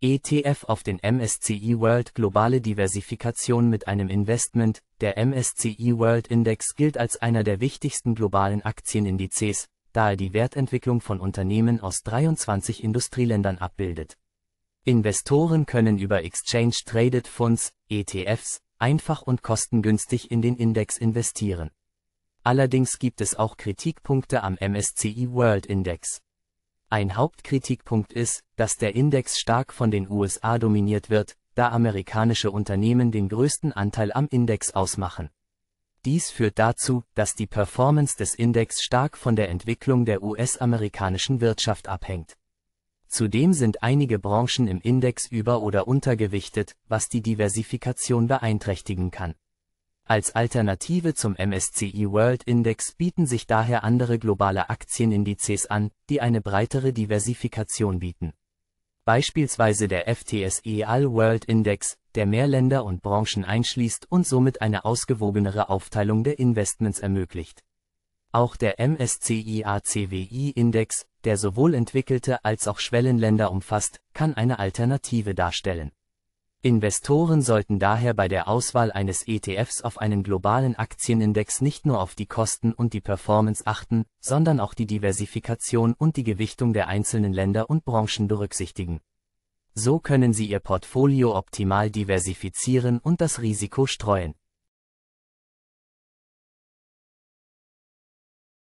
ETF auf den MSCI e World Globale Diversifikation mit einem Investment. Der MSCI e World Index gilt als einer der wichtigsten globalen Aktienindizes, da er die Wertentwicklung von Unternehmen aus 23 Industrieländern abbildet. Investoren können über Exchange Traded Funds, ETFs, einfach und kostengünstig in den Index investieren. Allerdings gibt es auch Kritikpunkte am MSCI e World Index. Ein Hauptkritikpunkt ist, dass der Index stark von den USA dominiert wird, da amerikanische Unternehmen den größten Anteil am Index ausmachen. Dies führt dazu, dass die Performance des Index stark von der Entwicklung der US-amerikanischen Wirtschaft abhängt. Zudem sind einige Branchen im Index über- oder untergewichtet, was die Diversifikation beeinträchtigen kann. Als Alternative zum MSCI e World Index bieten sich daher andere globale Aktienindizes an, die eine breitere Diversifikation bieten. Beispielsweise der FTSE All World Index, der mehr Länder und Branchen einschließt und somit eine ausgewogenere Aufteilung der Investments ermöglicht. Auch der MSCI e ACWI Index, der sowohl entwickelte als auch Schwellenländer umfasst, kann eine Alternative darstellen. Investoren sollten daher bei der Auswahl eines ETFs auf einen globalen Aktienindex nicht nur auf die Kosten und die Performance achten, sondern auch die Diversifikation und die Gewichtung der einzelnen Länder und Branchen berücksichtigen. So können sie ihr Portfolio optimal diversifizieren und das Risiko streuen.